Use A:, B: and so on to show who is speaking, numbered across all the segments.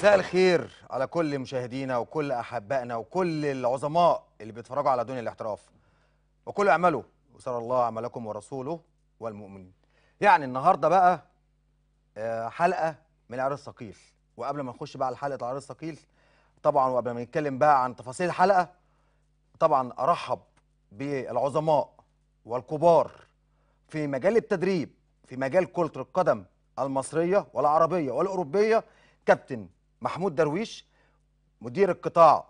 A: مساء الخير على كل مشاهدينا وكل احبائنا وكل العظماء اللي بيتفرجوا على دنيا الاحتراف وكل اعملوا وسر الله عملكم ورسوله والمؤمنين يعني النهارده بقى آه، حلقه من العرض الثقيل وقبل ما نخش بقى على حلقه العرض الثقيل طبعا وقبل ما نتكلم بقى عن تفاصيل الحلقه طبعا ارحب بالعظماء والكبار في مجال التدريب في مجال كره القدم المصريه والعربيه والاوروبيه كابتن محمود درويش مدير القطاع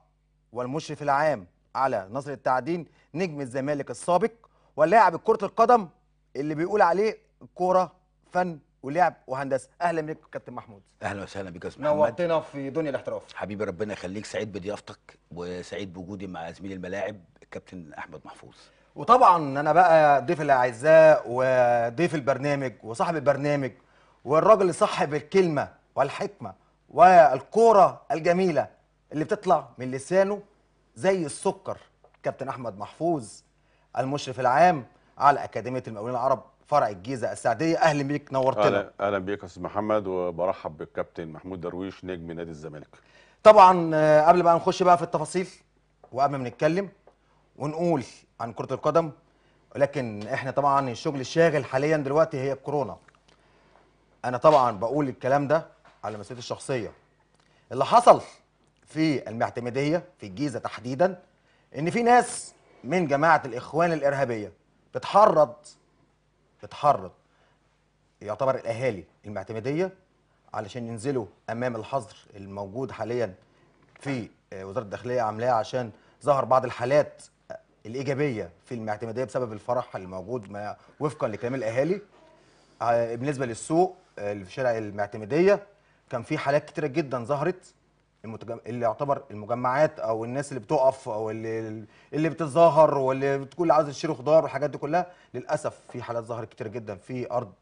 A: والمشرف العام على نصر التعدين نجم الزمالك السابق ولاعب كرة القدم اللي بيقول عليه الكورة فن ولعب وهندسه اهلا بك كابتن محمود
B: اهلا وسهلا بك يا استاذ محمد نورتنا في دنيا الاحتراف حبيبي ربنا يخليك سعيد بضيافتك وسعيد بوجودي مع زميل الملاعب الكابتن احمد محفوظ
A: وطبعا انا بقى ضيف الاعزاء وضيف البرنامج وصاحب البرنامج والراجل اللي صاحب الكلمه والحكمه والكوره الجميله اللي بتطلع من لسانه زي السكر كابتن احمد محفوظ المشرف العام على اكاديميه المقاولين العرب فرع الجيزه السعديه اهلا بيك نورتنا
C: اهلا بيك يا استاذ محمد وبرحب بالكابتن محمود درويش نجم نادي الزمالك
A: طبعا آه، قبل بقى نخش بقى في التفاصيل وقبل ما نتكلم ونقول عن كره القدم ولكن احنا طبعا الشغل الشاغل حاليا دلوقتي هي الكورونا انا طبعا بقول الكلام ده على مسيرتي الشخصيه اللي حصل في المعتمديه في الجيزه تحديدا ان في ناس من جماعه الاخوان الارهابيه بتحرض بتحرض يعتبر الاهالي المعتمديه علشان ينزلوا امام الحظر الموجود حاليا في آه، وزاره الداخليه عاملاه عشان ظهر بعض الحالات الايجابيه في المعتمديه بسبب الفرح الموجود ما وفقا لكلام الاهالي آه، بالنسبه للسوق اللي آه، في شارع المعتمديه كان في حالات كتيره جدا ظهرت المتجم... اللي يعتبر المجمعات او الناس اللي بتقف او اللي اللي بتتظاهر واللي بتقول اللي عاوزه تشتري خضار والحاجات دي كلها للاسف في حالات ظهرت كتير جدا في ارض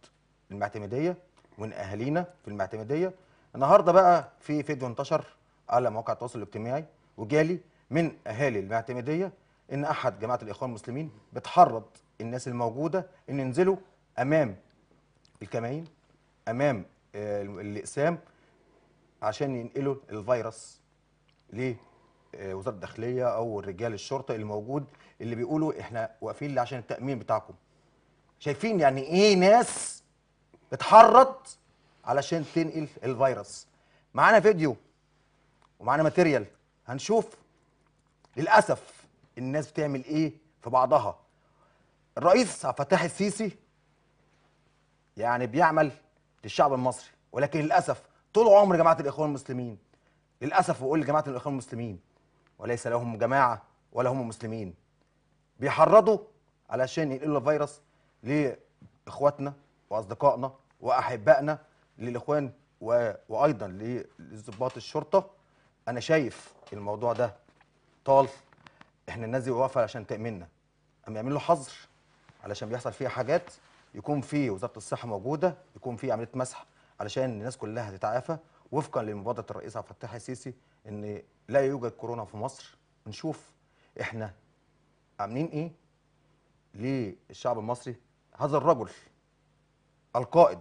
A: المعتمديه ومن اهالينا في المعتمديه النهارده بقى في فيديو انتشر على مواقع التواصل الاجتماعي وجالي من اهالي المعتمديه ان احد جماعه الاخوان المسلمين بتحرض الناس الموجوده ان ينزلوا امام الكمائن امام آه، الاقسام عشان ينقلوا الفيروس لوزاره آه، الداخليه او رجال الشرطه الموجود اللي بيقولوا احنا واقفين عشان التامين بتاعكم شايفين يعني ايه ناس اتحرت علشان تنقل الفيروس معانا فيديو ومعانا ماتيريال هنشوف للاسف الناس بتعمل ايه في بعضها الرئيس عبد الفتاح السيسي يعني بيعمل للشعب المصري ولكن للاسف طول عمر جماعه الاخوان المسلمين للاسف بقول لجماعه الاخوان المسلمين وليس لهم جماعه ولا هم مسلمين بيحرضوا علشان ينقلوا الفيروس لاخواتنا واصدقائنا واحبائنا للاخوان و... وايضا لضباط الشرطه انا شايف الموضوع ده طال احنا الناس دي واقفه عشان تامنا اما يعملوا حظر علشان بيحصل فيها حاجات يكون في وزاره الصحه موجوده يكون في عمليه مسح علشان الناس كلها تتعافى وفقا لمبادره الرئيس عبد الفتاح السيسي ان لا يوجد كورونا في مصر نشوف احنا عاملين ايه للشعب المصري هذا الرجل القائد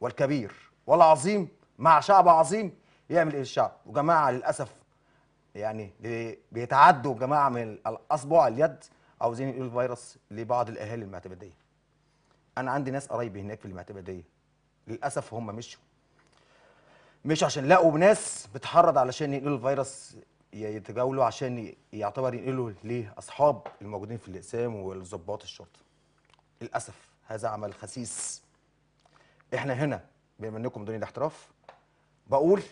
A: والكبير والعظيم مع شعب عظيم يعمل ايه الشعب وجماعه للاسف يعني بيتعدوا جماعه من الاصبع اليد عاوزين يقولوا الفيروس لبعض الاهالي المعتمديه انا عندي ناس قرايبي هناك في المعتمديه للاسف هم مشوا مش عشان لقوا ناس بتحرض علشان ينقلوا الفيروس يتجاولوا عشان يعتبر ينقلوا لاصحاب الموجودين في الاقسام والظباط الشرطه للاسف هذا عمل خسيس احنا هنا بما انكم دون الاحتراف بقول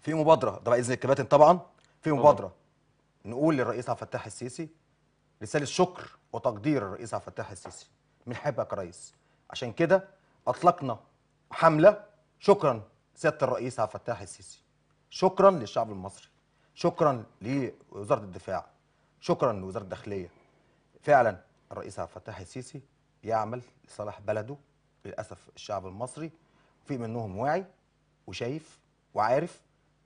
A: في مبادره ده باذن الكباتن طبعا في مبادره نقول للرئيس عبد الفتاح السيسي رساله شكر وتقدير الرئيس عبد الفتاح السيسي بنحبك يا ريس عشان كده اطلقنا حمله شكرا سياده الرئيس عبد الفتاح السيسي شكرا للشعب المصري شكرا لوزاره الدفاع شكرا لوزاره الداخليه فعلا الرئيس عبد الفتاح السيسي بيعمل لصالح بلده للاسف الشعب المصري في منهم واعي وشايف وعارف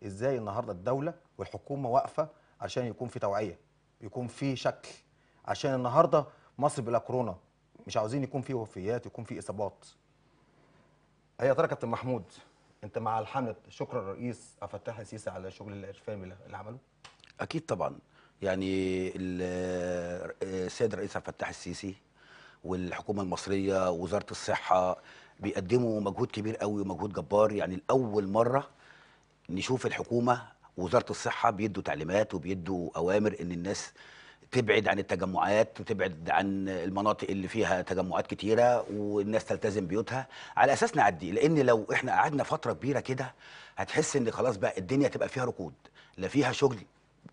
A: ازاي النهارده الدوله والحكومه واقفه عشان يكون في توعيه يكون في شكل عشان النهارده مصر بلا كورونا مش عاوزين يكون في وفيات يكون في اصابات هي ترى كابتن محمود انت مع الحمله شكر الرئيس عبد السيسي على الشغل الارفامي اللي عمله
B: اكيد طبعا يعني آه، السيد الرئيس عبد السيسي والحكومه المصريه ووزاره الصحه بيقدموا مجهود كبير قوي ومجهود جبار يعني لاول مره نشوف الحكومه وزاره الصحه بيدوا تعليمات وبيدوا اوامر ان الناس تبعد عن التجمعات وتبعد عن المناطق اللي فيها تجمعات كتيره والناس تلتزم بيوتها على اساس نعدي لان لو احنا قعدنا فتره كبيره كده هتحس ان خلاص بقى الدنيا تبقى فيها ركود لا فيها شغل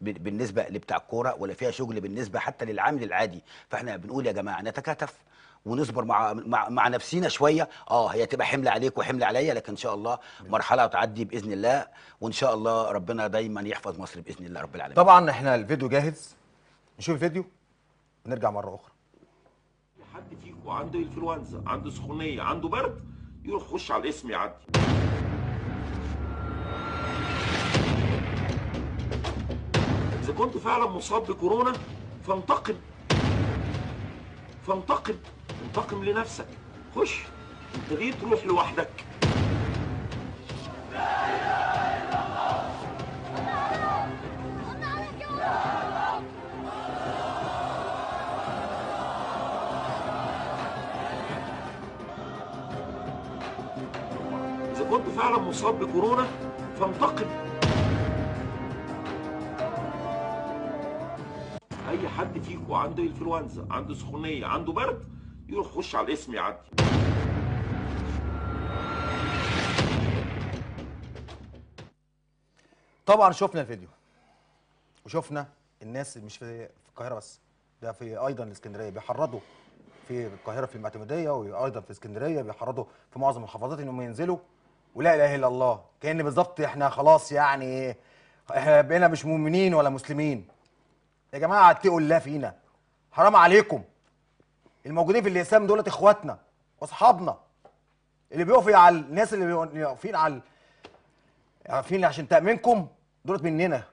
B: بالنسبه لبتاع الكوره ولا فيها شغل بالنسبه حتى للعامل العادي فاحنا بنقول يا جماعه نتكاتف ونصبر مع مع, مع نفسينا شويه اه هي تبقى حمل عليك وحمل عليا لكن ان شاء الله مرحله تعدي باذن الله وان شاء الله ربنا دايما يحفظ مصر باذن الله رب العالمين
A: طبعا احنا الفيديو جاهز نشوف الفيديو ونرجع مره اخرى
C: حد فيكم عنده انفلونزا عنده سخونيه عنده برد يروح خش على الاسم يعدي
D: اذا كنت فعلا مصاب بكورونا فانتقم فانتقم انتقم لنفسك خش انت ليه تروح لوحدك فعلا
C: مصاب بكورونا فانتقم اي حد فيكم عنده انفلونزا عنده سخونيه عنده برد يروح خش على الاسم يعدي
A: طبعا شفنا الفيديو وشفنا الناس مش في القاهره بس ده في ايضا الاسكندريه بيحرضوا في القاهره في المعتمديه وايضا في اسكندريه بيحرضوا في معظم المحافظات انهم ينزلوا ولا اله الا الله كان بالظبط احنا خلاص يعني احنا بقينا مش مؤمنين ولا مسلمين يا جماعه اتقوا الله فينا حرام عليكم الموجودين في الاسلام دولت اخواتنا واصحابنا اللي بيقفوا على الناس اللي واقفين على عارفين عشان تامينكم دولت مننا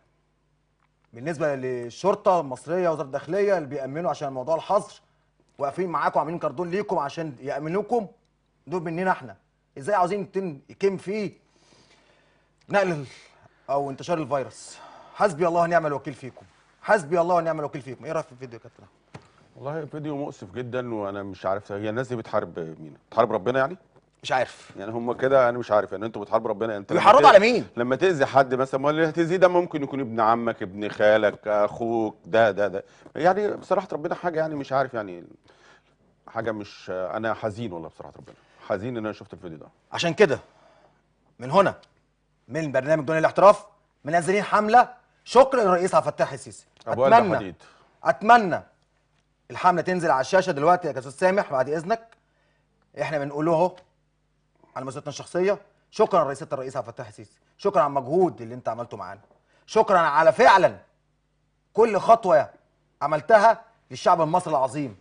A: بالنسبه للشرطه المصريه وزاره الداخليه اللي بيامنوا عشان موضوع الحظر واقفين معاكم عاملين كاردون ليكم عشان يامنوكم دول مننا احنا ازاي عاوزين يكم فيه نقل او انتشار الفيروس حسبي الله ونعم الوكيل فيكم حسبي الله ونعم الوكيل فيكم ايه رايك في الفيديو يا كابتن
C: والله فيديو مؤسف جدا وانا مش عارف هي الناس دي بتحارب مين بتحارب ربنا يعني مش عارف يعني هم كده انا مش عارف يعني انتوا بتحاربوا ربنا يعني انت بيحاربوا على مين لما تاذي حد مثلا ما اللي هتاذيه ده ممكن يكون ابن عمك ابن خالك اخوك ده ده ده يعني بصراحه ربنا حاجه يعني مش عارف يعني حاجه مش انا حزين والله بصراحه ربنا حزين ان انا شفت الفيديو ده عشان كده من هنا من برنامج دون الاحتراف منزلين حمله شكرا للرئيس عبد الفتاح
A: السيسي اتمنى اتمنى الحمله تنزل على الشاشه دلوقتي يا كابتن سامح بعد اذنك احنا بنقول اهو على مسيرتنا الشخصيه شكرا لرئيسه الرئيس عبد الفتاح السيسي شكرا على المجهود اللي انت عملته معانا شكرا على فعلا كل خطوه عملتها للشعب المصري العظيم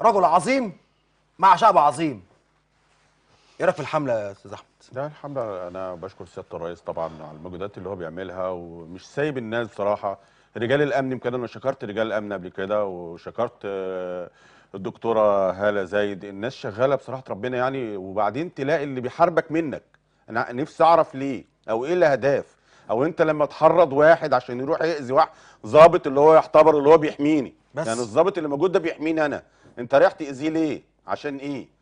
A: رجل عظيم مع
C: شعب عظيم ايه رايك في الحمله يا استاذ احمد؟ لا الحمله انا بشكر سياده الرئيس طبعا على المجهودات اللي هو بيعملها ومش سايب الناس بصراحه رجال الامن يمكن انا شكرت رجال الامن قبل كده وشكرت آه، الدكتوره هاله زايد الناس شغاله بصراحه ربنا يعني وبعدين تلاقي اللي بيحاربك منك انا نفسي اعرف ليه او ايه الاهداف او انت لما تحرض واحد عشان يروح ياذي واحد ظابط اللي هو يعتبر اللي هو بيحميني بس يعني الظابط اللي موجود ده بيحميني انا انت رايح تاذيه ليه عشان ايه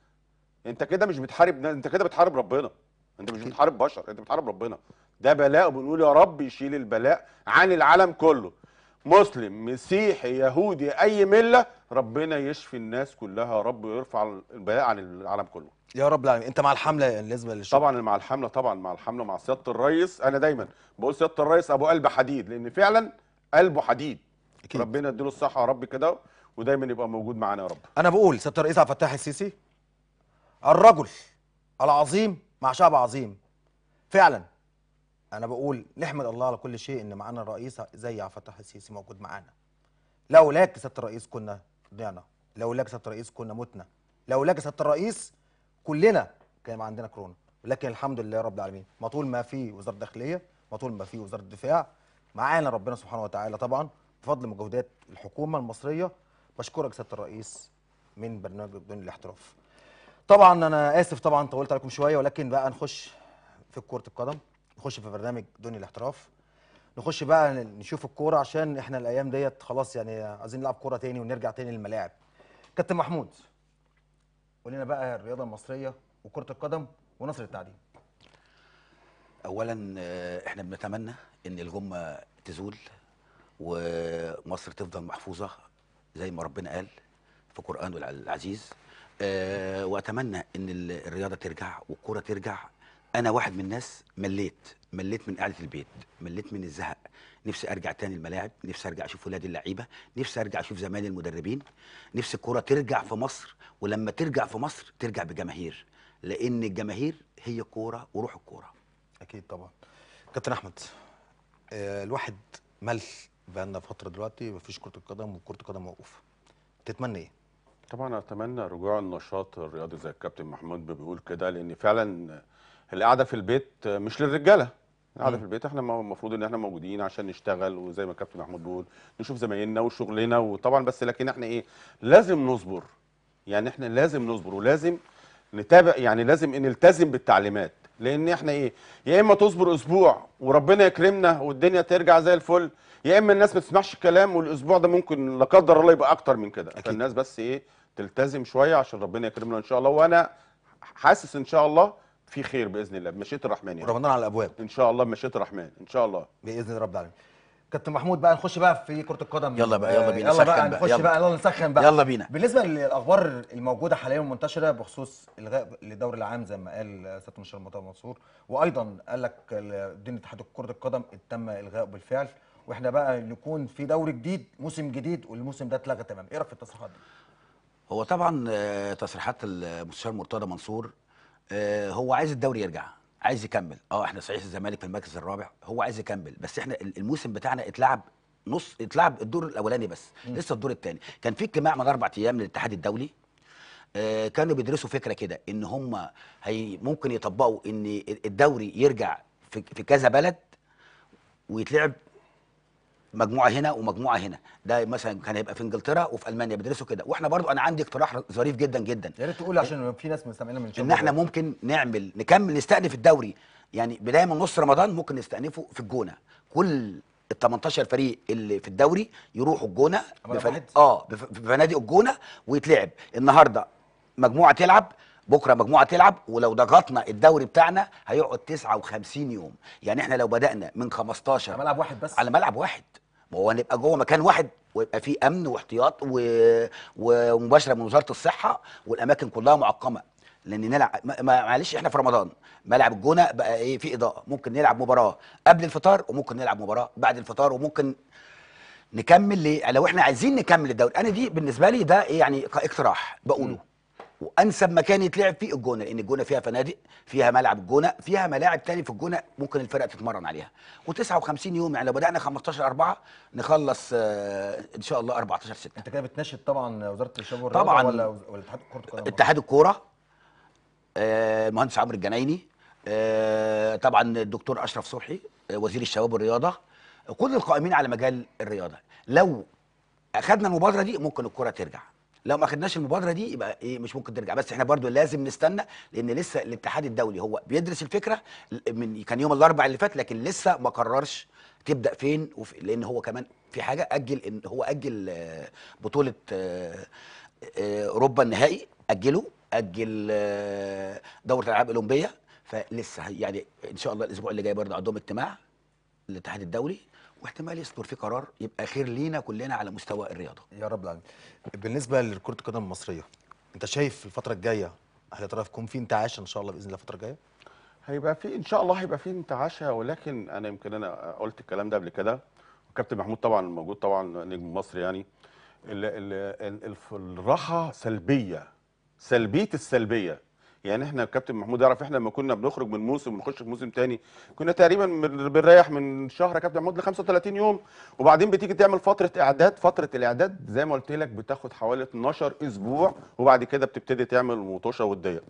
C: انت كده مش بتحارب انت كده بتحارب ربنا انت مش بتحارب بشر انت بتحارب ربنا ده بلاء وبنقول يا رب يشيل البلاء عن العالم كله مسلم مسيحي يهودي اي مله ربنا يشفي الناس كلها يا رب ويرفع البلاء عن العالم كله يا رب العالمين انت مع الحمله بالنسبه للشغل طبعا مع الحمله طبعا مع الحمله مع سياده الريس انا دايما بقول سياده الريس ابو قلب حديد لان فعلا قلبه حديد أكيد. ربنا يديله الصحه يا رب كده ودايما يبقى موجود معانا يا رب
A: انا بقول سياده الرئيس عبد الفتاح السيسي الرجل العظيم مع شعب عظيم فعلا انا بقول نحمد الله على كل شيء ان معانا الرئيس زي عبد الفتاح السيسي موجود معانا لولاك سياده الرئيس كنا ضيعنا لولاك سياده الرئيس كنا متنا لولاك سياده الرئيس كلنا كان عندنا كورونا لكن الحمد لله رب العالمين ما طول ما في وزاره داخليه ما طول ما في وزاره دفاع معانا ربنا سبحانه وتعالى طبعا بفضل مجهودات الحكومه المصريه بشكرك سياده الرئيس من برنامج بدون الاحتراف طبعا انا اسف طبعا طولت عليكم شويه ولكن بقى نخش في كره القدم نخش في برنامج دون الاحتراف نخش بقى نشوف الكوره عشان احنا الايام ديت خلاص يعني عايزين نلعب كوره تاني ونرجع تاني للملاعب كابتن محمود قول بقى الرياضه المصريه وكره القدم ونصر التعديل
B: اولا آه، احنا بنتمنى ان الغمه تزول ومصر تفضل محفوظه زي ما ربنا قال في قرانه العزيز آه، واتمنى ان الرياضه ترجع والكوره ترجع انا واحد من الناس مليت مليت من قعده البيت مليت من الزهق نفسي ارجع تاني الملاعب نفسي ارجع اشوف ولاد اللعيبه نفسي ارجع اشوف زمان المدربين نفسي الكوره ترجع في مصر ولما ترجع في مصر ترجع بجماهير لان الجماهير هي الكوره وروح الكوره اكيد طبعا كابتن احمد آه، الواحد مل بقالنا
A: فتره دلوقتي مفيش كره القدم وكره القدم موقوفه تتمنى ايه
C: طبعا اتمنى رجوع النشاط الرياضي زي الكابتن محمود بيقول كده لان فعلا القعده في البيت مش للرجاله القعده في البيت احنا المفروض ان احنا موجودين عشان نشتغل وزي ما الكابتن محمود بيقول نشوف زمايلنا وشغلنا وطبعا بس لكن احنا ايه لازم نصبر يعني احنا لازم نصبر ولازم نتابع يعني لازم نلتزم بالتعليمات لان احنا ايه يا اما تصبر اسبوع وربنا يكرمنا والدنيا ترجع زي الفل يا اما الناس ما تسمعش الكلام والاسبوع ده ممكن لا قدر الله يبقى اكتر من كده فالناس بس ايه تلتزم شويه عشان ربنا يكرمنا ان شاء الله وانا حاسس ان شاء الله في خير باذن الله بمشيئه الرحمن يعني. رمضان على الابواب ان شاء الله بمشيئه الرحمن ان شاء الله باذن رب العالمين
A: كابتن محمود بقى نخش بقى
C: في كره القدم يلا بقى يلا آه، بينا يلا بقى نخش بقى, بقى يلا
A: نسخن بقى يلا بينا بالنسبه للاخبار الموجوده حاليا المنتشره بخصوص الغاء للدوري العام زي ما قال استاذ المشير مرتضى منصور وايضا قال لك دين اتحاد كره القدم تم الغائه بالفعل واحنا بقى نكون في دوري جديد موسم جديد والموسم ده اتلغى تمام ايه رايك في التصريحات دي
B: هو طبعا آه، تصريحات المستشار مرتضى منصور آه، هو عايز الدوري يرجع عايز يكمل اه احنا صحيح الزمالك في المركز الرابع هو عايز يكمل بس احنا الموسم بتاعنا اتلعب نص اتلعب الدور الاولاني بس م. لسه الدور الثاني كان في اجتماع من اربع ايام للاتحاد الدولي آه كانوا بيدرسوا فكره كده ان هم هي ممكن يطبقوا ان الدوري يرجع في, في كذا بلد ويتلعب مجموعه هنا ومجموعه هنا ده مثلا كان هيبقى في انجلترا وفي المانيا بيدرسوا كده واحنا برضو انا عندي اقتراح ظريف جدا جدا يا ريت تقول عشان في ناس مستمعين من ان احنا ممكن نعمل نكمل نستأنف الدوري يعني بدايه من نص رمضان ممكن نستأنفه في الجونه كل ال 18 فريق اللي في الدوري يروحوا الجونه بفن... اه بفنادق الجونه ويتلعب النهارده مجموعه تلعب بكره مجموعه تلعب ولو ضغطنا الدوري بتاعنا هيقعد 59 يوم يعني احنا لو بدانا من 15 على ملعب واحد بس على ملعب واحد هو نبقى جوه مكان واحد ويبقى فيه امن واحتياط و... ومباشره من وزاره الصحه والاماكن كلها معقمه لان نلعب معلش احنا في رمضان ملعب الجونه بقى ايه في اضاءه ممكن نلعب مباراه قبل الفطار وممكن نلعب مباراه بعد الفطار وممكن نكمل ليه لو احنا عايزين نكمل الدوري انا دي بالنسبه لي ده إيه يعني اقتراح بقوله م. وانسب مكان يتلعب فيه الجونه لان الجونه فيها فنادق فيها ملعب الجونه فيها ملاعب تاني في الجونه ممكن الفرق تتمرن عليها و59 يوم يعني لو بدانا 15 4 نخلص آه، ان شاء الله 14 6 انت كده بتناشد طبعا وزاره الشباب والرياضه طبعا ولا الاتحاد اتحاد اتحاد الكوره آه، المهندس عمرو الجنايني آه، طبعا الدكتور اشرف صبحي وزير الشباب والرياضه كل القائمين على مجال الرياضه لو اخذنا المبادره دي ممكن الكره ترجع لو ما خدناش المبادره دي يبقى ايه مش ممكن ترجع بس احنا برضو لازم نستنى لان لسه الاتحاد الدولي هو بيدرس الفكره من كان يوم الاربع اللي فات لكن لسه ما قررش تبدا فين وفي لان هو كمان في حاجه اجل ان هو اجل آه، بطوله آه، آه، اوروبا النهائي اجله اجل دوره الالعاب الاولمبيه فلسه يعني ان شاء الله الاسبوع اللي جاي برضه عندهم اجتماع الاتحاد الدولي واحتمال يصدر في قرار يبقى خير لينا كلنا على مستوى الرياضه يا رب العالمين بالنسبه لكره القدم المصريه انت
C: شايف الفتره الجايه هل ترى يكون في انتعاش ان شاء الله باذن الله الفتره الجايه هيبقى في ان شاء الله هيبقى في انتعاشة ولكن انا يمكن انا قلت الكلام ده قبل كده وكابتن محمود طبعا موجود طبعا نجم مصر يعني الراحه سلبيه سلبيه السلبيه يعني احنا كابتن محمود يعرف احنا لما كنا بنخرج من موسم ونخش في موسم تاني كنا تقريبا بنريح من شهر كابتن محمود ل 35 يوم وبعدين بتيجي تعمل فتره اعداد فتره الاعداد زي ما قلت لك بتاخد حوالي 12 اسبوع وبعد كده بتبتدي تعمل مطوشه وديه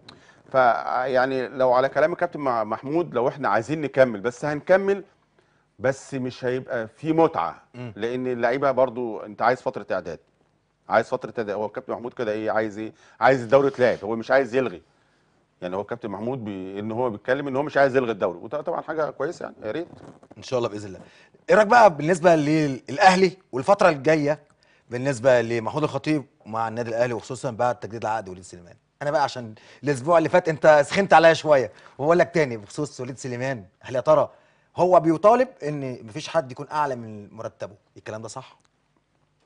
C: فيعني لو على كلام الكابتن محمود لو احنا عايزين نكمل بس هنكمل بس مش هيبقى في متعه لان اللعيبه برضو انت عايز فتره اعداد عايز فتره اعداد هو الكابتن محمود كده ايه عايز ايه عايز الدوري يتلعب هو مش عايز يلغي يعني هو كابتن محمود بي... ان هو بيتكلم ان هو مش عايز يلغي الدوري وده طبعا حاجه كويسه يعني يا ريت ان شاء الله باذن الله ايه رايك بقى
A: بالنسبه للاهلي والفتره الجايه بالنسبه لمحمود الخطيب مع النادي الاهلي وخصوصا بعد تجديد العقد وليد سليمان انا بقى عشان الاسبوع اللي فات انت سخنت عليا شويه وبقول لك تاني بخصوص وليد سليمان هل يا ترى هو بيطالب ان مفيش حد يكون اعلى من مرتبه الكلام ده صح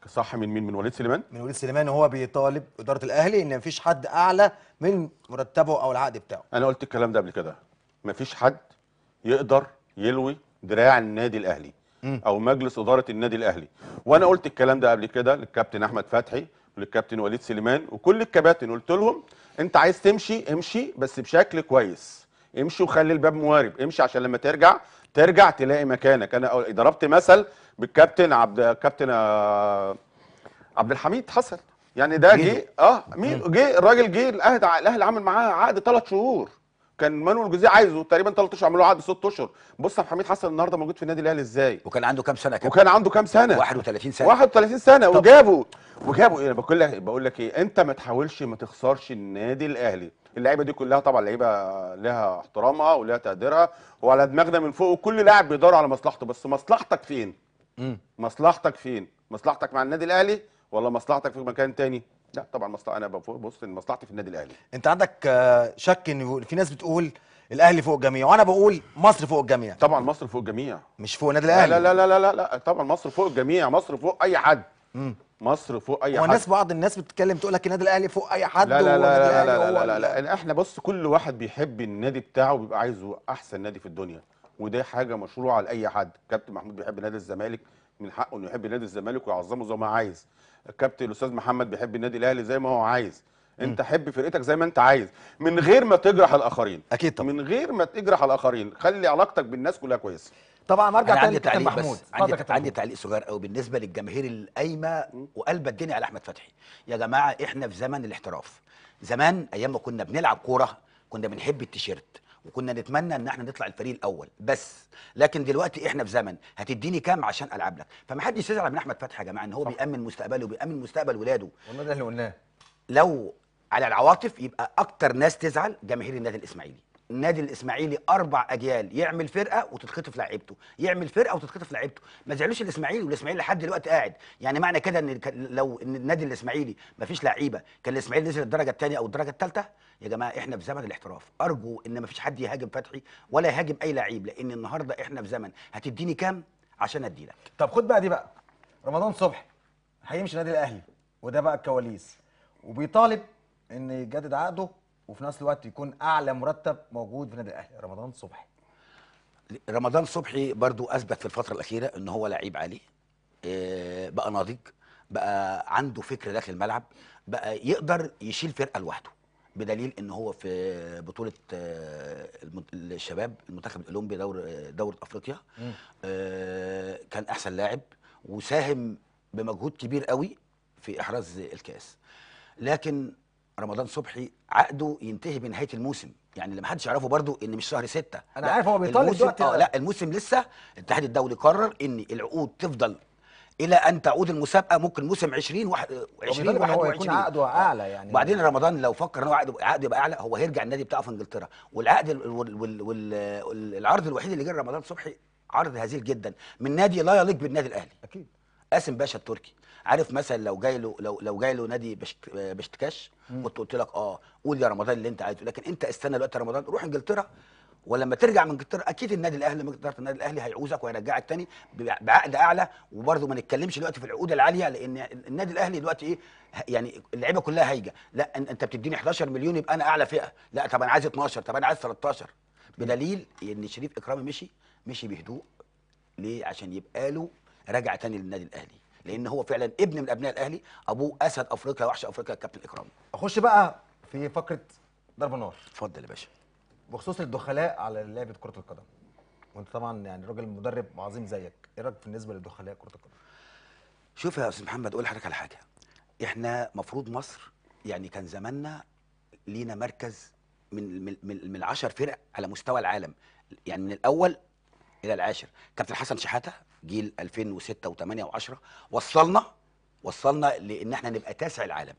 C: صح من مين من وليد سليمان
A: من وليد سليمان وهو بيطالب اداره الاهلي ان مفيش حد اعلى من مرتبه او العقد بتاعه
C: انا قلت الكلام ده قبل كده مفيش حد يقدر يلوي دراع النادي الاهلي او مجلس اداره النادي الاهلي وانا قلت الكلام ده قبل كده للكابتن احمد فتحي وللكابتن وليد سليمان وكل الكباتن قلت لهم انت عايز تمشي امشي بس بشكل كويس امشي وخلي الباب موارب امشي عشان لما ترجع ترجع تلاقي مكانك انا ضربت مثل بالكابتن عبد كابتن آه، عبد الحميد حسن يعني ده جه اه مين جه الراجل جه الاهلي الاهلي عامل معاه عقد ثلاث شهور كان مانويل جوزيه عايزه تقريبا ثلاث اشهر عملوا عقد ست اشهر بص يا حميد حسن النهارده موجود في النادي الاهلي ازاي وكان عنده كام سنه كابتن وكان عنده كام سنه 31 سنه 31 سنه وجابوا وجابوا ايه بقول لك بقول لك ايه انت ما تحاولش ما تخسرش النادي الاهلي اللعيبه دي كلها طبعا لعيبه لها احترامها ولها تقديرها وعلى دماغنا من فوق وكل لاعب بيدور على مصلحته بس مصلحتك فين؟ مم. مصلحتك فين؟ مصلحتك مع النادي الاهلي ولا مصلحتك في مكان تاني؟ لا طبعا مصلحتي انا ببص ان مصلحتي في النادي الاهلي
A: انت عندك آه، شك ان في ناس بتقول الاهلي فوق الجميع وانا بقول
C: مصر فوق الجميع طبعا مصر فوق الجميع مش فوق النادي الاهلي لا لا لا لا لا, لا. طبعا مصر فوق الجميع مصر فوق اي حد مم. مصر فوق اي حد الناس بعض الناس بتتكلم تقول لك النادي الاهلي فوق اي حد لا لا لا لا لا, لا, لا, لا, لا, لا احنا بص كل واحد بيحب النادي بتاعه بيبقى عايزه احسن نادي في الدنيا وده حاجه مشروعه لاي حد كابتن محمود بيحب نادي الزمالك من حقه انه يحب نادي الزمالك ويعظمه زي ما عايز الكابتن الاستاذ محمد بيحب النادي الاهلي زي ما هو عايز انت حب فرقتك زي ما انت عايز من غير ما تجرح الاخرين اكيد طبعا من غير ما تجرح الاخرين خلي علاقتك بالناس كلها كويسه طبعا
B: ارجع تاني لكابتن محمود عندي, عندي
C: تعليق صغير قوي بالنسبه
B: للجماهير القايمه وقلب الدنيا على احمد فتحي يا جماعه احنا في زمن الاحتراف زمان ايام ما كنا بنلعب كوره كنا بنحب التيشيرت وكنا نتمنى ان احنا نطلع الفريق الاول بس لكن دلوقتي احنا في زمن هتديني كام عشان العب لك فمحدش يزعل من احمد فتحي يا جماعه ان هو صح. بيامن مستقبله وبيامن مستقبل ولاده والله ده اللي قلناه لو على العواطف يبقى اكتر ناس تزعل جماهير النادي الاسماعيلي النادي الاسماعيلي اربع اجيال يعمل فرقه وتتخطف لعيبته يعمل فرقه وتتخطف لعيبته ما زعلوش الاسماعيلي والاسماعيلي لحد دلوقتي قاعد يعني معنى كده ان لو ان النادي الاسماعيلي ما فيش لعيبه كان الاسماعيلي نزل الدرجه الثانيه او الدرجه الثالثه يا جماعه احنا في زمن الاحتراف ارجو ان ما فيش حد يهاجم فتحي ولا يهاجم اي لعيب لان النهارده احنا في زمن هتديني كام عشان اديلك طب خد بقى دي بقى رمضان صبحي هيمشي النادي الاهلي وده بقى الكواليس وبيطالب ان
A: يجدد عقده وفي نفس الوقت يكون اعلى مرتب موجود في النادي الاهلي رمضان صبحي
B: رمضان صبحي برضو اثبت في الفتره الاخيره ان هو لعيب عالي آه، بقى ناضج بقى عنده فكر داخل الملعب بقى يقدر يشيل فرقه لوحده بدليل ان هو في بطوله آه، الشباب المنتخب الاولمبي دور دوره افريقيا آه، كان احسن لاعب وساهم بمجهود كبير قوي في احراز الكاس لكن رمضان صبحي عقده ينتهي بنهايه الموسم يعني اللي محدش يعرفه برضو ان مش شهر ستة انا عارف هو بيطالب دلوقتي اه لا الموسم لسه الاتحاد الدولي قرر ان العقود تفضل الى ان تعود المسابقه ممكن موسم 20 واحد 20 هو يكون عقده اعلى يعني وبعدين رمضان لو فكر ان هو عقده عقده يبقى اعلى هو هيرجع النادي بتاعه في انجلترا والعقد والعرض الوحيد اللي جه لرمضان صبحي عرض هزيل جدا من نادي لا يليق بالنادي الاهلي اكيد قاسم باشا التركي عارف مثلا لو جاي له لو لو جاي له نادي بشتكاش كنت قلت لك اه قول يا رمضان اللي انت عايزه لكن انت استنى دلوقتي رمضان روح انجلترا ولما ترجع من انجلترا اكيد النادي الاهلي مقدره النادي الاهلي هيعوزك وهيرجعك تاني بعقد اعلى وبرضه ما نتكلمش دلوقتي في العقود العاليه لان النادي الاهلي دلوقتي ايه يعني اللعيبه كلها هايجه لا انت بتديني 11 مليون يبقى انا اعلى فئه لا طب انا عايز 12 طب انا عايز 13 بدليل ان شريف اكرامي مشي مشي بهدوء ليه عشان يبقى له رجع تاني للنادي الاهلي لان هو فعلا ابن من ابناء الاهلي ابوه اسد افريقيا وحش افريقيا الكابتن اكرام اخش بقى
A: في فقره ضرب النار اتفضل يا باشا بخصوص الدخلاء على لعبه كره القدم وانت طبعا يعني راجل مدرب عظيم زيك ايه رايك بالنسبه للدخلاء
B: كره القدم شوف يا استاذ محمد اقول لحضرتك على حاجه احنا مفروض مصر يعني كان زماننا لينا مركز من من من العشر فرق على مستوى العالم يعني من الاول الى العاشر كابتن حسن شحاته جيل 2006 و8 و10 وصلنا وصلنا لان احنا نبقى تاسع العالم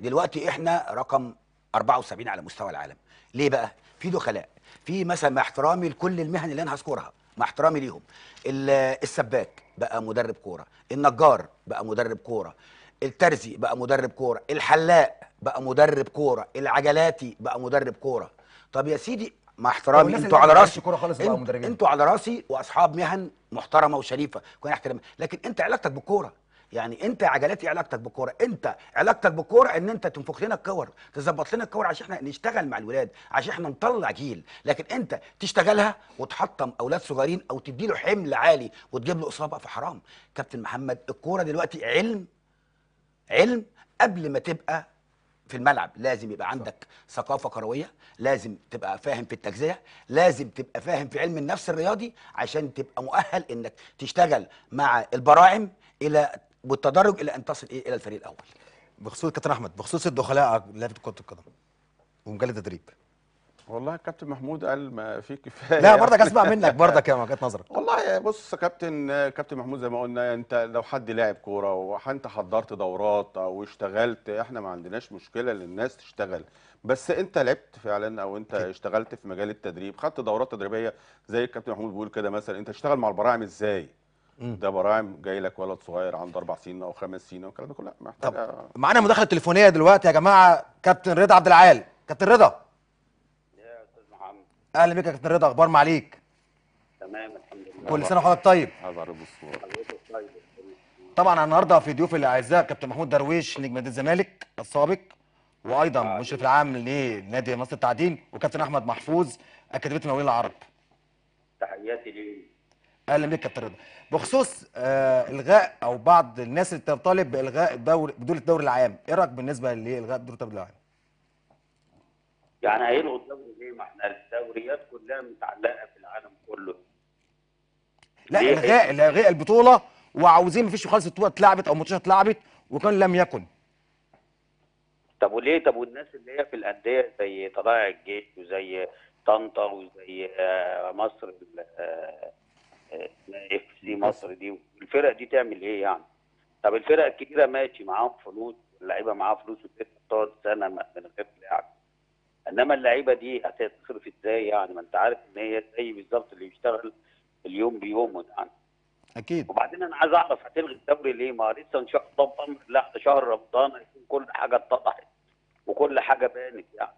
B: دلوقتي احنا رقم 74 على مستوى العالم ليه بقى في دخلاء في مثلا مع احترامي لكل المهن اللي انا هذكرها مع احترامي ليهم السباك بقى مدرب كوره النجار بقى مدرب كوره الترزي بقى مدرب كوره الحلاق بقى مدرب كوره العجلاتي بقى مدرب كوره طب يا سيدي مع احترامي انتوا على راسي انتوا على راسي واصحاب مهن محترمه وشريفه كنا احترم لكن انت علاقتك بالكوره يعني انت عجلاتي علاقتك بالكوره انت علاقتك بالكوره ان انت تنفخ لنا الكور تظبط لنا الكور عشان احنا نشتغل مع الولاد عشان احنا نطلع جيل لكن انت تشتغلها وتحطم اولاد صغيرين او تدي له حمل عالي وتجيب له اصابه فحرام كابتن محمد الكوره دلوقتي علم علم قبل ما تبقى في الملعب لازم يبقى عندك صح. ثقافه كرويه لازم تبقى فاهم في التجزئه لازم تبقى فاهم في علم النفس الرياضي عشان تبقى مؤهل انك تشتغل مع البراعم الى والتدرج الى ان تصل الى الفريق الاول بخصوص كابتن احمد بخصوص الدخلاء لعبه كره القدم
A: ومجال التدريب
C: والله الكابتن محمود قال ما في كفايه لا برضك يعني. اسمع منك برضك
A: يا وجهه نظرك
C: والله بص كابتن كابتن محمود زي ما قلنا انت لو حد لاعب كوره وانت حضرت دورات او اشتغلت احنا ما عندناش مشكله ان الناس تشتغل بس انت لعبت فعلا او انت اشتغلت في مجال التدريب خدت دورات تدريبيه زي الكابتن محمود بيقول كده مثلا انت تشتغل مع البراعم ازاي ده براعم جاي لك ولد صغير عنده اربع سنين او خمس سنين والكلام ده كله محتاج
A: معانا مداخله تليفونيه دلوقتي يا جماعه كابتن رضا عبد العال كابتن رضا اهلا بيك يا كابتن رضا اخبار معاليك
D: تمام الحمد لله كل سنه وحضرتك طيب طيب طبعا
A: النهارده في ضيوف الاعزاء كابتن محمود درويش نجم نادي الزمالك السابق وايضا آه. مشرف العام لنادي مصر التعدين وكابتن احمد محفوظ اكاديميه المقاولين العرب
D: تحياتي ليه
A: اهلا بيك كابتن رضا بخصوص آه الغاء او بعض الناس اللي بتطالب بالغاء الدوري بدوله الدوري العام ايه رايك بالنسبه لالغاء دوري الدوري العام
D: يعني هيلغوا الدوري ليه؟ ما احنا الدوريات كلها متعلقه في العالم كله.
A: لا الغاء الغاء البطوله وعاوزين مفيش خالص بطوله اتلعبت او ماتشات اتلعبت وكان لم يكن.
D: طب وليه؟ طب والناس اللي هي في الانديه زي طلائع الجيش وزي طنطا وزي آه، مصر آه، آه، اف سي مصر دي الفرق دي تعمل ايه يعني؟ طب الفرق الكبيره ماشي معاهم فلوس اللعيبه معاها فلوس وتقعد سنه من غير لعب. انما اللعيبه دي هتتصرف ازاي يعني ما انت عارف ان هي زي بالظبط اللي بيشتغل اليوم بيومه يعني اكيد وبعدين انا عايز اعرف هتلغي الدوري ليه ما لسه ان شاء الله بامر لا شهر رمضان هيكون كل حاجه اتضحت وكل حاجه بانت يعني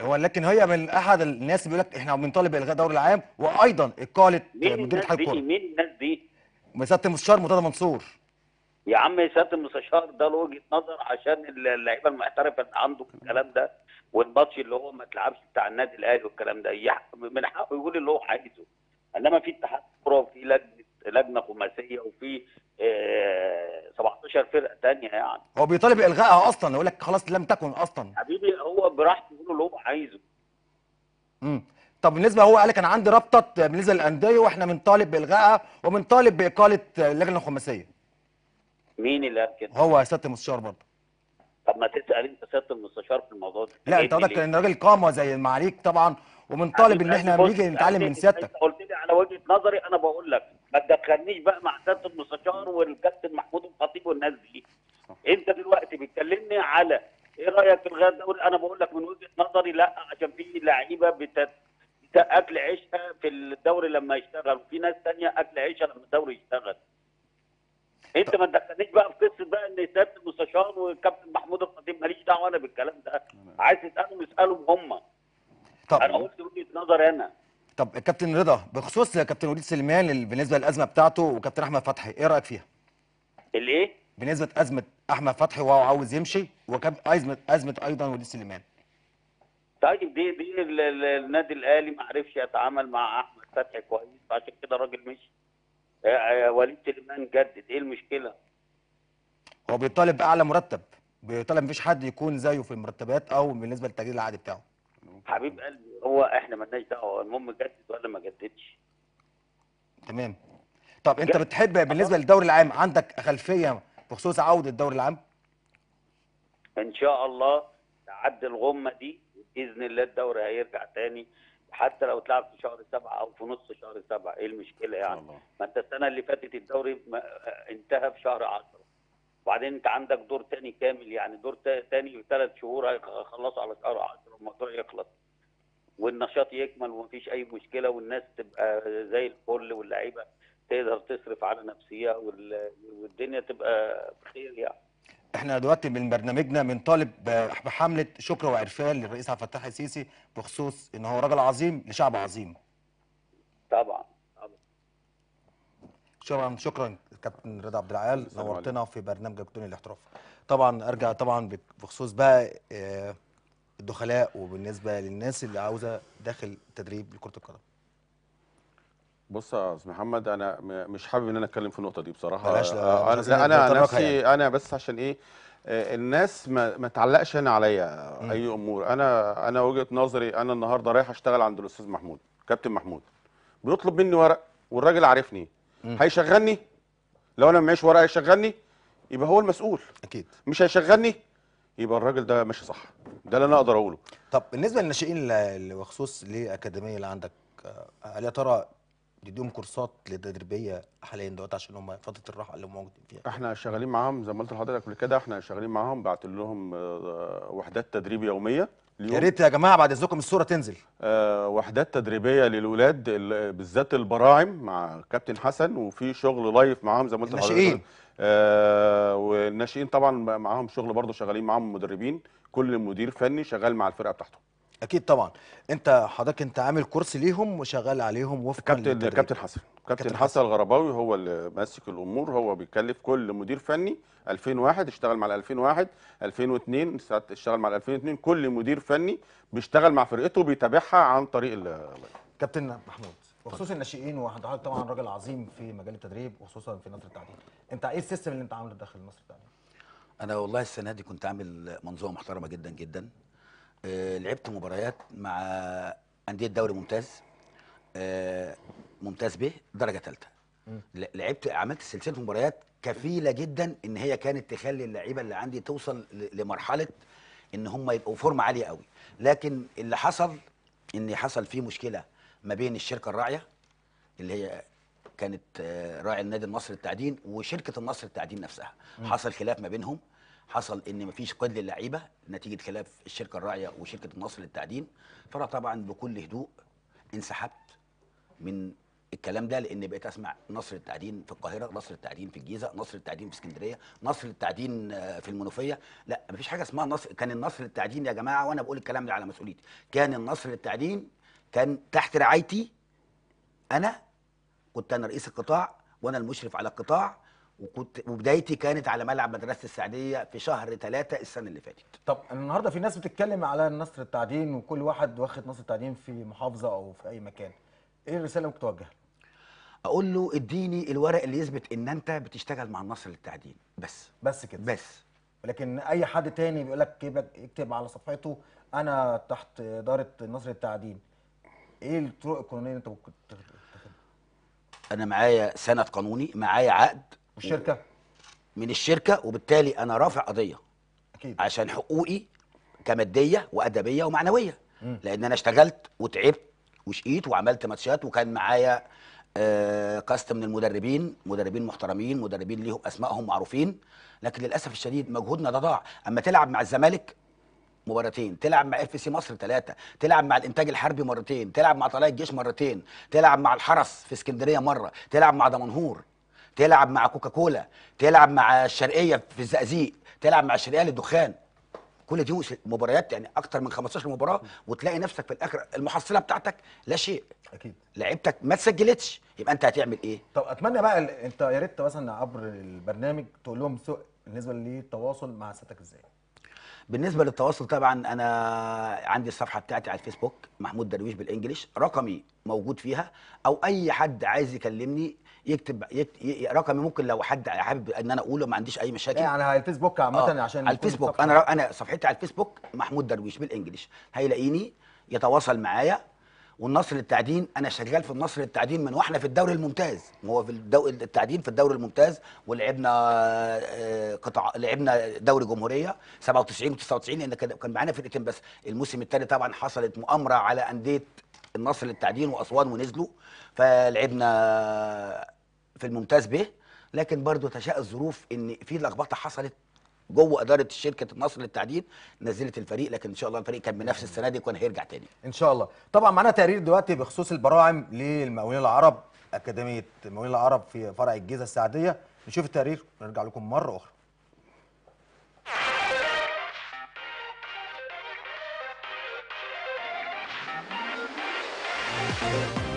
A: هو لكن هي من احد الناس بيقول لك احنا بنطالب بالغاء الدوري العام وايضا اقاله مدير الناس دي؟ مين الناس دي؟ مسات المستشار مرتضى منصور
D: يا عم سياده المستشار ده له وجهه نظر عشان اللعيبه المحترفه عنده الكلام ده والماتش اللي هو ما اتلعبش بتاع النادي الاهلي والكلام ده من حقه يقول اللي هو عايزه انما في اتحاد كوره وفي لجنه لجنه خماسيه وفي آه 17 فرقه ثانيه يعني
A: هو بيطالب بالغائها اصلا يقول لك خلاص لم تكن اصلا
D: حبيبي هو براحته يقول اللي هو عايزه
A: امم طب بالنسبه هو قال انا عندي رابطه بالنسبه للانديه واحنا بنطالب بالغائها وبنطالب باقاله اللجنه الخماسيه
D: مين اللي قال كده؟
A: هو سياده المستشار برضه
D: طب ما تسال انت سياده المستشار في الموضوع ده لا انت قصدك ان
A: راجل قامه زي معاليك طبعا وبنطالب ان احنا نيجي نتعلم من سيادتك قلت
D: لي على وجهه نظري انا بقول لك ما تدخلنيش بقى مع سياده المستشار والكابتن محمود الخطيب والناس دي انت دلوقتي بتكلمني على ايه رايك في الغاء الدوري انا بقول لك من وجهه نظري لا عشان في لعيبه بتت اكل عيشها في الدوري لما يشتغل وفي ناس ثانيه اكل عيشها لما الدوري يشتغل انت ما تدخلنيش بقى في قصه بقى ان سياده المستشار والكابتن محمود الخطيب ماليش دعوه انا بالكلام ده عايز تسالهم اسالهم هم طب انا قلت وجهه نظري انا
A: طب كابتن رضا بخصوص كابتن وليد سليمان بالنسبه للازمه بتاعته وكابتن احمد فتحي ايه رايك فيها؟ الايه؟ بالنسبه ازمه احمد فتحي وهو عاوز يمشي وكابتن ازمه ازمه
D: ايضا وليد سليمان طيب دي دي النادي الاهلي ما عرفش يتعامل مع احمد فتحي كويس فعشان كده الراجل مشي آه، آه، وليد سليمان جدد ايه المشكله
A: هو بيطالب اعلى مرتب بيطالب مفيش حد يكون زيه في المرتبات او بالنسبه للتجديد العادي بتاعه
D: حبيب قلبي هو احنا مالناش دعوه المهم جدد ولا ما جددش
A: تمام طب انت بتحب بالنسبه آه. للدوري العام عندك خلفيه بخصوص عوده الدوري العام
D: ان شاء الله تعدي الغمه دي باذن الله الدوري هيرجع تاني حتى لو اتلعب في شهر سبعة او في نص شهر سبعة ايه المشكله يعني الله. ما انت السنه اللي فاتت الدوري انتهى في شهر 10 وبعدين انت عندك دور تاني كامل يعني دور تاني ثلاث شهور هيخلصوا على شهر 10 الموضوع يخلص والنشاط يكمل ومفيش اي مشكله والناس تبقى زي الفل واللعيبه تقدر تصرف على نفسيها والدنيا تبقى بخير يعني
A: احنا دلوقتي من برنامجنا بنطالب بحمله آه، شكر وعرفان للرئيس عبد الفتاح السيسي بخصوص ان هو راجل عظيم لشعب عظيم.
D: طبعا طبعا.
A: شكرا شكرا كابتن رضا عبد العال نورتنا في برنامجك دون الاحتراف. طبعا ارجع طبعا بخصوص بقى آه، الدخلاء وبالنسبه للناس اللي عاوزه داخل تدريب لكره القدم.
C: بص يا استاذ محمد انا مش حابب ان انا اتكلم في النقطه دي بصراحه بلاش لا انا آه، لا انا نفسي يعني. انا بس عشان ايه آه، الناس ما, ما تعلقش انا عليا اي امور انا انا وجهه نظري انا النهارده رايح اشتغل عند الاستاذ محمود كابتن محمود بيطلب مني ورق والراجل عارفني هيشغلني لو انا ما معيش ورق هيشغلني يبقى هو المسؤول اكيد مش هيشغلني يبقى الراجل ده ماشي صح ده اللي انا اقدر اقوله
A: طب بالنسبه للناشئين وخصوص للاكاديميه اللي عندك هل آه، يا ترى بنديهم كورسات للتدريبيه حاليا دلوقتي عشان هم فتره الراحه اللي هم
C: موجودين فيها احنا شغالين معاهم زي ما قلت لحضرتك قبل كده احنا شغالين معاهم بعت لهم آه، وحدات تدريب يوميه يا ريت يا
A: جماعه بعد اذنكم الصوره تنزل
C: آه وحدات تدريبيه للولاد بالذات البراعم مع كابتن حسن وفي شغل لايف معاهم زي ما قلت لحضرتك آه والناشئين طبعا معاهم شغل برضه شغالين معاهم مدربين كل مدير فني شغال مع الفرقه بتاعته
A: اكيد طبعا انت حضرتك انت عامل كورس ليهم وشغال عليهم وفقا كابتن كابتن حسن
C: كابتن حسن الغرباوي هو اللي ماسك الامور هو بيكلف كل مدير فني 2001 اشتغل مع ال 2001 2002 ساعات اشتغل مع ال 2002 كل مدير فني بيشتغل مع فرقته وبيتابعها عن طريق كابتن محمود بخصوص
A: الناشئين وحضرتك طبعا راجل عظيم في مجال التدريب وخصوصا في نصر التعليم انت ايه السيستم اللي انت عامله داخل مصر التعليم
B: انا والله السنه دي كنت عامل منظومه محترمه جدا جدا آه، لعبت مباريات مع انديه دوري ممتاز آه، ممتاز به درجه ثالثه لعبت عملت سلسله مباريات كفيله جدا ان هي كانت تخلي اللعيبه اللي عندي توصل لمرحله ان هم يبقوا فورمه عاليه قوي لكن اللي حصل ان حصل فيه مشكله ما بين الشركه الراعيه اللي هي كانت آه، راعي النادي المصري للتعدين وشركه النصر للتعدين نفسها حصل خلاف ما بينهم حصل ان مفيش قيد للعيبه نتيجه خلاف الشركه الراعيه وشركه النصر للتعدين فانا طبعا بكل هدوء انسحبت من الكلام ده لان بقيت اسمع نصر التعدين في القاهره نصر التعدين في الجيزه نصر التعدين في اسكندريه نصر التعدين آه، في المنوفيه لا مفيش حاجه اسمها نصر كان النصر للتعدين يا جماعه وانا بقول الكلام ده على مسؤوليتي كان النصر للتعدين كان تحت رعايتي انا كنت انا رئيس القطاع وانا المشرف على القطاع وكنت وبدايتي كانت على ملعب مدرسه السعديه في شهر ثلاثة السنه اللي فاتت
A: طب النهارده في ناس بتتكلم على نصر التعدين وكل واحد واخد نصر التعدين في محافظه او في اي مكان ايه الرساله ممكن توجهها اقول له اديني الورق اللي يثبت ان انت بتشتغل مع النصر للتعدين بس بس كده بس لكن اي حد تاني بيقول لك يكتب على صفحته انا تحت اداره نصر التعدين ايه الطرق القانونيه اللي انت ممكن
B: انا معايا سند قانوني معايا عقد الشركه من الشركه وبالتالي انا رافع قضيه اكيد عشان حقوقي كماديه وادبيه ومعنويه مم. لان انا اشتغلت وتعبت وشقيت وعملت ماتشات وكان معايا قاست آه، من المدربين مدربين محترمين مدربين ليهم اسمائهم معروفين لكن للاسف الشديد مجهودنا ده ضاع اما تلعب مع الزمالك مباراتين تلعب مع اف سي مصر ثلاثه تلعب مع الانتاج الحربي مرتين تلعب مع طلائع الجيش مرتين تلعب مع الحرس في اسكندريه مره تلعب مع دمنهور تلعب مع كوكاكولا تلعب مع الشرقيه في الزقازيق تلعب مع الشرقيه للدخان كل دي مباريات يعني اكتر من 15 مباراه وتلاقي نفسك في الاخر المحصله بتاعتك لا شيء اكيد لعيبتك ما تسجلتش يبقى انت هتعمل ايه طب اتمنى بقى ال... انت
A: يا ريت مثلا عبر البرنامج تقول لهم سوء بالنسبه للتواصل مع ساتك ازاي
B: بالنسبه للتواصل طبعا انا عندي الصفحه بتاعتي على الفيسبوك محمود درويش بالانجلش رقمي موجود فيها او اي حد عايز يكلمني يكتب, رقمي ممكن لو حد حابب ان انا اقوله ما عنديش اي مشاكل يعني على الفيسبوك عامه آه عشان على الفيسبوك انا انا صفحتي على الفيسبوك محمود درويش بالانجلش هيلاقيني يتواصل معايا والنصر للتعدين انا شغال في النصر للتعدين من واحنا في الدوري الممتاز هو في الدو... التعدين في الدوري الممتاز ولعبنا آه، قطع لعبنا دوري جمهوريه 97 و 99 لان كان معانا فرقتين بس الموسم الثاني طبعا حصلت مؤامره على انديه النصر للتعدين واسوان ونزلوا فلعبنا في الممتاز به لكن برضو تشاء الظروف ان في لخبطه حصلت جوه اداره شركه النصر للتعدين نزلت الفريق لكن ان شاء الله الفريق كان بنفس السنه دي كان هيرجع تاني ان شاء الله طبعا معانا تقرير دلوقتي بخصوص البراعم
A: للمقاولين العرب اكاديميه المقاولين العرب في فرع الجيزه السعديه نشوف التقرير ونرجع لكم مره اخرى
E: Bye.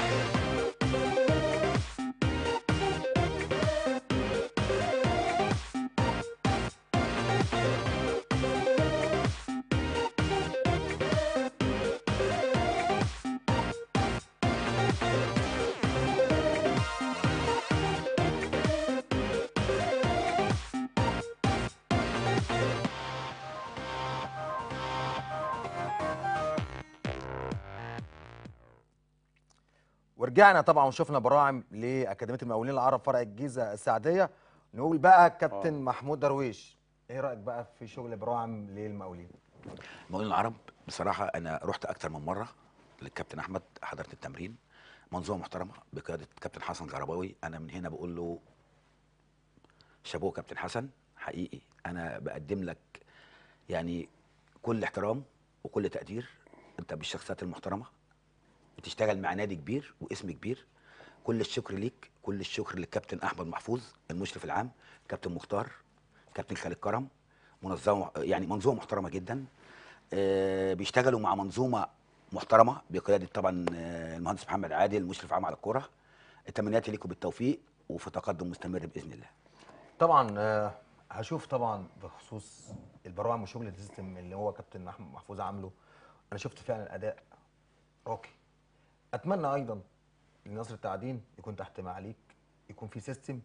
E: Bye.
A: ورجعنا طبعا وشفنا براعم لاكاديميه المقاولين العرب فرع الجيزه السعديه نقول بقى كابتن آه. محمود درويش ايه رايك بقى في شغل براعم للمقاولين
B: المقاولين العرب بصراحه انا رحت اكثر من مره للكابتن احمد حضرت التمرين منظومه محترمه بقياده كابتن حسن كهرباوي انا من هنا بقول له شابوه كابتن حسن حقيقي انا بقدم لك يعني كل احترام وكل تقدير انت بالشخصيات المحترمه بتشتغل مع نادي كبير واسم كبير كل الشكر ليك كل الشكر للكابتن احمد محفوظ المشرف العام كابتن مختار كابتن خالد كرم منظمه يعني منظومه محترمه جدا آه، بيشتغلوا مع منظومه محترمه بقياده طبعا آه، المهندس محمد عادل المشرف العام على الكوره تمنياتي لكم بالتوفيق وفي تقدم مستمر باذن الله طبعا
A: آه، هشوف طبعا بخصوص البرامج وشغل السيستم اللي هو كابتن احمد محفوظ عامله انا شفت فعلا اداء راقي اتمنى ايضا لنصر التعدين يكون تحت معاليك يكون في سيستم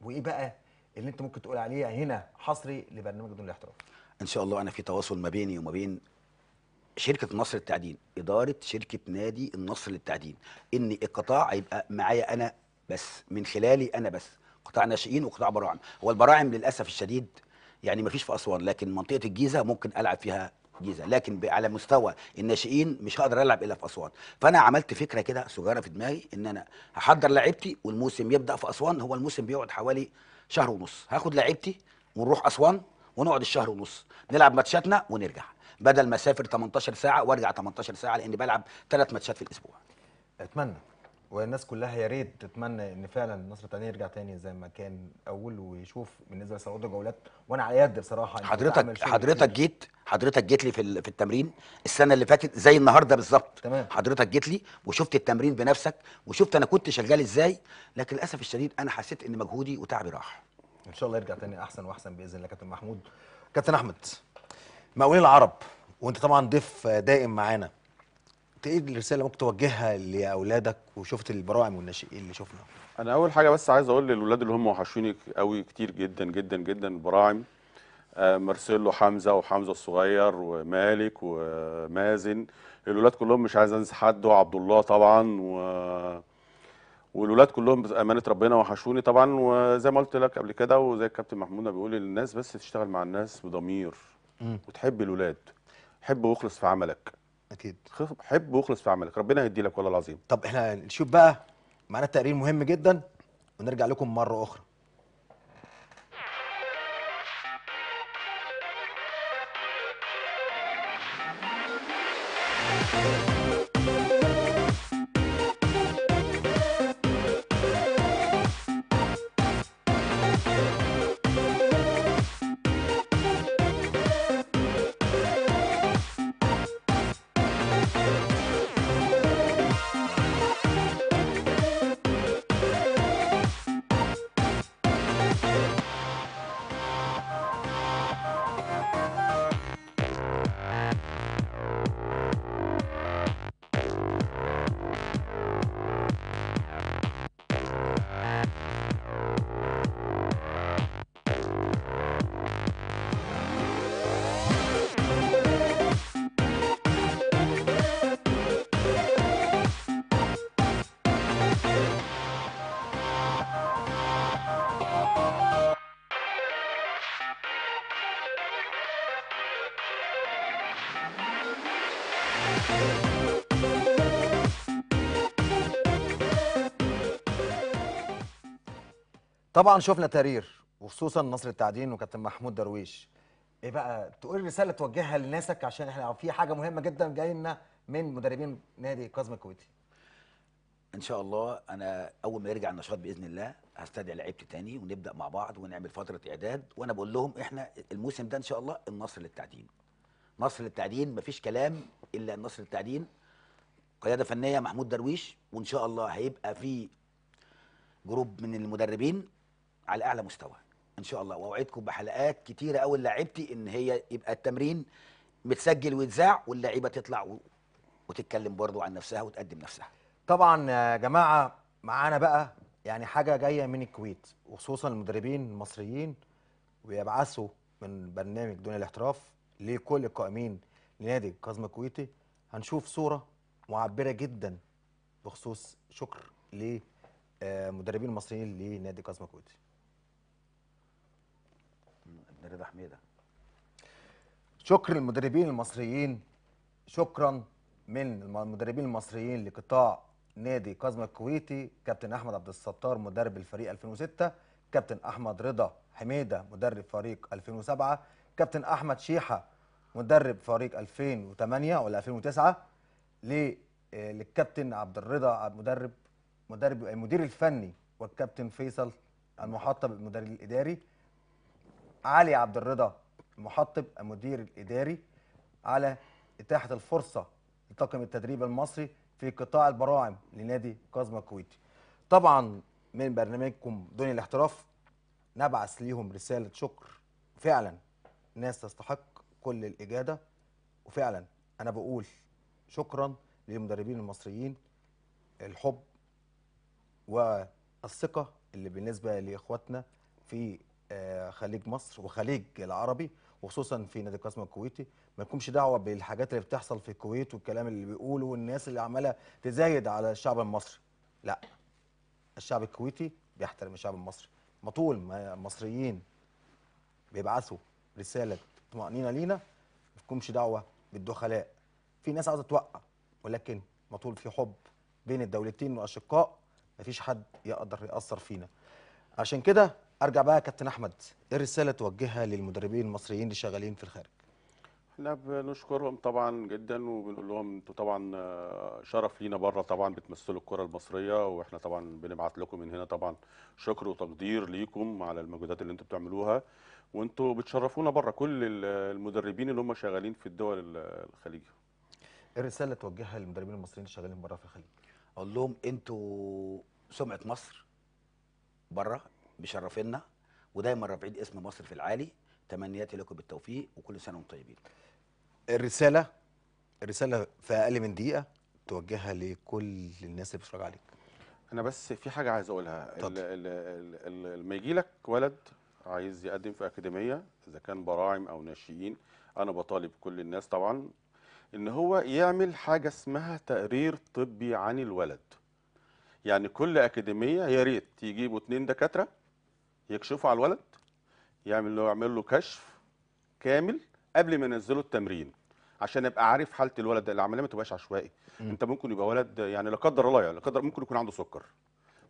A: وايه بقى اللي انت ممكن تقول عليه هنا حصري لبرنامج دون الاحتراف
B: ان شاء الله انا في تواصل ما بيني وما بين شركه النصر للتعدين اداره شركه نادي النصر للتعدين ان القطاع هيبقى معايا انا بس من خلالي انا بس قطاع ناشئين وقطاع براعم هو البراعم للاسف الشديد يعني ما فيش في اسوان لكن منطقه الجيزه ممكن العب فيها جيزه لكن على مستوى الناشئين مش هقدر العب الا في اسوان فانا عملت فكره كده صغيره في دماغي ان انا هحضر لعيبتي والموسم يبدا في اسوان هو الموسم بيقعد حوالي شهر ونص هاخد لعيبتي ونروح اسوان ونقعد الشهر ونص نلعب ماتشاتنا ونرجع بدل ما اسافر 18 ساعه وارجع 18 ساعه لاني بلعب ثلاث ماتشات في الاسبوع اتمنى والناس
A: كلها يا ريت تتمنى ان فعلا النصر تاني يرجع تاني زي ما كان اول ويشوف بالنسبه لصعود الجولات وانا على يد بصراحه حضرتك حضرتك
B: جيت حضرتك جيت لي في في التمرين السنه اللي فاتت زي النهارده بالظبط حضرتك جيت لي وشفت التمرين بنفسك وشفت انا كنت شغال ازاي لكن للاسف الشديد انا حسيت ان مجهودي وتعبي راح ان شاء الله يرجع تاني
A: احسن واحسن باذن الله كابتن محمود كابتن احمد مقاولين العرب وانت طبعا ضيف دائم معانا ايه الرساله ممكن توجهها لاولادك وشفت البراعم والناشئين اللي شفنا
C: انا اول حاجه بس عايز اقول للاولاد اللي هم وحشوني قوي كتير جدا جدا جدا البراعم آه، مارسيلو حمزه وحمزه الصغير ومالك ومازن الاولاد كلهم مش عايز انسى حد وعبد الله طبعا و والولاد كلهم بامانه ربنا وحشوني طبعا وزي ما قلت لك قبل كده وزي الكابتن محمود بيقول للناس بس تشتغل مع الناس بضمير وتحب الولاد حب واخلص في عملك اكيد حب واخلص في عملك ربنا يدي لك والله العظيم
A: طب احنا نشوف بقى معانا تقرير مهم جدا ونرجع لكم مره اخرى right back. طبعا شفنا تارير وخصوصا نصر التعدين وكابتن محمود درويش ايه بقى تقول رساله توجهها لناسك عشان احنا في حاجه
B: مهمه جدا
A: جاي لنا من مدربين نادي
B: كازم الكويتي ان شاء الله انا اول ما يرجع النشاط باذن الله هستدعي لعيبتي تاني ونبدا مع بعض ونعمل فتره اعداد وانا بقول لهم احنا الموسم ده ان شاء الله النصر للتعدين نصر للتعدين مفيش كلام الا النصر للتعدين قياده فنيه محمود درويش وان شاء الله هيبقى في جروب من المدربين على اعلى مستوى ان شاء الله واوعدكم بحلقات كتيره قوي لعبتي ان هي يبقى التمرين متسجل ويتذاع واللعيبه تطلع وتتكلم برضو عن نفسها وتقدم نفسها
A: طبعا يا جماعه معانا بقى يعني حاجه جايه من الكويت وخصوصا المدربين المصريين ويبعثوا من برنامج دون الاحتراف لكل القائمين لنادي القزم الكويتي هنشوف صوره معبره جدا بخصوص شكر لمدربين المصريين لنادي القزم الكويتي رضا حميده شكر المدربين المصريين شكرا من المدربين المصريين لقطاع نادي كاظم الكويتي كابتن احمد عبد الستار مدرب الفريق 2006 كابتن احمد رضا حميده مدرب فريق 2007 كابتن احمد شيحه مدرب فريق 2008 ولا 2009 آه، للكابتن عبد الرضا مدرب مدرب المدير الفني والكابتن فيصل المحطب المدرب الاداري علي عبد الرضا المحطب المدير الاداري على اتاحه الفرصه لطاقم التدريب المصري في قطاع البراعم لنادي كازما الكويتي. طبعا من برنامجكم دنيا الاحتراف نبعث ليهم رساله شكر فعلا ناس تستحق كل الاجاده وفعلا انا بقول شكرا للمدربين المصريين الحب والثقه اللي بالنسبه لاخواتنا في آه، خليج مصر وخليج العربي وخصوصا في نادي القسم الكويتي ما يكونش دعوه بالحاجات اللي بتحصل في الكويت والكلام اللي بيقوله والناس اللي عماله تزايد على الشعب المصري لا الشعب الكويتي بيحترم الشعب المصري ما طول ما المصريين بيبعثوا رساله طمانينه لينا ما يكونش دعوه بالدخلاء في ناس عاوزه توقع ولكن ما طول في حب بين الدولتين واشقاء فيش حد يقدر ياثر فينا عشان كده ارجع بقى يا كابتن احمد ايه الرساله توجهها للمدربين المصريين اللي شغالين في الخارج
C: احنا بنشكرهم طبعا جدا وبنقول لهم انتوا طبعا آه، شرف لينا بره طبعا بتمثلوا الكره المصريه واحنا طبعا بنبعت لكم من هنا طبعا شكر وتقدير ليكم على المجهودات اللي انتوا بتعملوها وانتوا بتشرفونا بره كل المدربين اللي هم شغالين في الدول الخليجيه.
B: ايه الرساله توجهها للمدربين المصريين اللي شغالين بره في الخليج؟ اقول لهم انتوا سمعه مصر بره بيشرفنا ودايما رافعين اسم مصر في العالي تمنياتي لكم بالتوفيق وكل سنه وانتم طيبين
A: الرساله الرساله في اقل من دقيقه توجهها لكل الناس اللي بتتفرج عليك
C: انا بس في حاجه عايز اقولها لما يجي لك ولد عايز يقدم في اكاديميه اذا كان براعم او ناشئين انا بطالب كل الناس طبعا ان هو يعمل حاجه اسمها تقرير طبي عن الولد يعني كل اكاديميه يا ريت يجيبوا اتنين دكاتره يكشفوا على الولد يعمل له يعمل له كشف كامل قبل ما ينزله التمرين عشان ابقى عارف حاله الولد العمليه ما تبقاش عشوائي م. انت ممكن يبقى ولد يعني لا قدر الله يعني لا قدر ممكن يكون عنده سكر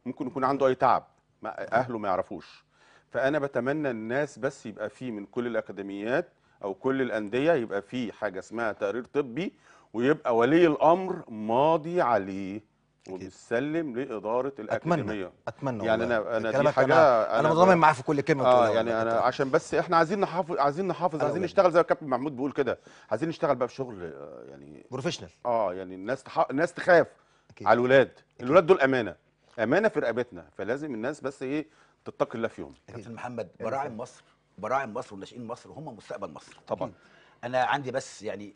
C: ممكن يكون عنده اي تعب ما اهله ما يعرفوش فانا بتمنى الناس بس يبقى فيه من كل الاكاديميات او كل الانديه يبقى فيه حاجه اسمها تقرير طبي ويبقى ولي الامر ماضي عليه وبتسلم لاداره الاكاديميه اتمنى, أتمنى يعني انا انا دي حاجه انا, أنا متضامن معاه في كل كلمه اه يعني انا عشان بس احنا عايزين نحافظ عايزين نحافظ عايزين نشتغل زي الكابتن محمود بيقول كده عايزين نشتغل بقى في شغل آه، يعني بروفيشنال اه يعني الناس تح... الناس تخاف أكيد. على الولاد الولاد دول امانه امانه في رقبتنا فلازم الناس بس ايه تتقي الله فيهم
B: كابتن محمد يعني براعم مصر براعم مصر وناشئين مصر هم مستقبل مصر طبعا انا عندي بس يعني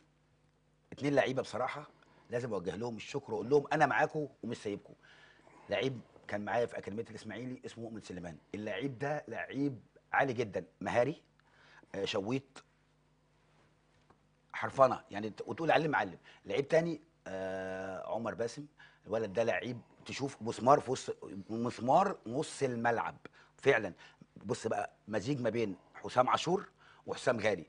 B: اثنين لعيبه بصراحه لازم اوجه لهم الشكر واقول لهم انا معاكم ومش سايبكم لعيب كان معايا في اكاديميه الاسماعيلي اسمه مؤمن سليمان اللعيب ده لعيب عالي جدا مهاري آه، شويت حرفنه يعني وتقول علم معلم لعيب تاني آه، عمر باسم الولد ده لعيب تشوف مسمار في وسط مسمار نص الملعب فعلا بص بقى مزيج ما بين حسام عاشور وحسام غالي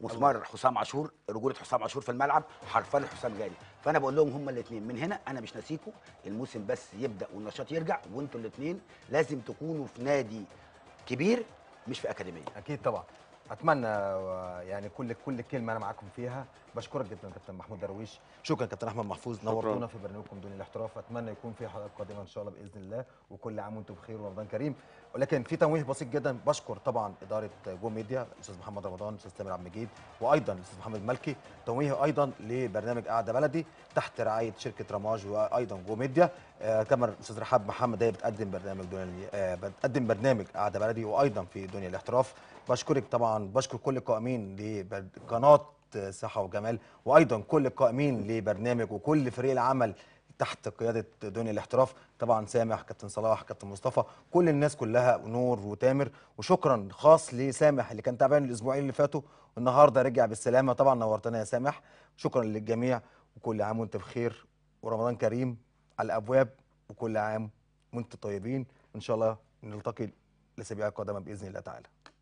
B: مسمار حسام عاشور رجوله حسام عاشور في الملعب حرفان حسام جاري فانا بقول لهم هما الاثنين من هنا انا مش ناسيكم الموسم بس يبدا والنشاط يرجع وانتوا الاثنين لازم تكونوا في نادي كبير مش في اكاديميه
A: اكيد طبعا اتمنى يعني كل كل كلمه انا معاكم فيها بشكرك جدا كابتن محمود درويش شكرا كابتن احمد محفوظ نورتونا في برنامجكم دون الاحتراف اتمنى يكون في حلقات قادمه ان شاء الله باذن الله وكل عام وانتم بخير ورمضان كريم ولكن في تنويه بسيط جدا بشكر طبعا اداره جو ميديا الاستاذ محمد رمضان الاستاذ تامر عبد المجيد وايضا الاستاذ محمد مالكي تنويه ايضا لبرنامج قاعده بلدي تحت رعايه شركه رماج وايضا جو ميديا آه، كما الاستاذ رحاب محمد هي بتقدم برنامج دون آه، بتقدم برنامج قاعده بلدي وايضا في دنيا الاحتراف بشكرك طبعا بشكر كل القائمين لقناه صحه وجمال وايضا كل القائمين لبرنامج وكل فريق العمل تحت قياده دنيا الاحتراف طبعا سامح كابتن صلاح كابتن مصطفى كل الناس كلها ونور وتامر وشكرا خاص لسامح اللي كان تعبان الاسبوعين اللي فاتوا والنهارده رجع بالسلامه طبعا نورتنا يا سامح شكرا للجميع وكل عام وانت بخير ورمضان كريم على الابواب وكل عام وانتم طيبين ان شاء الله نلتقي الاسابيع القادمه باذن الله تعالى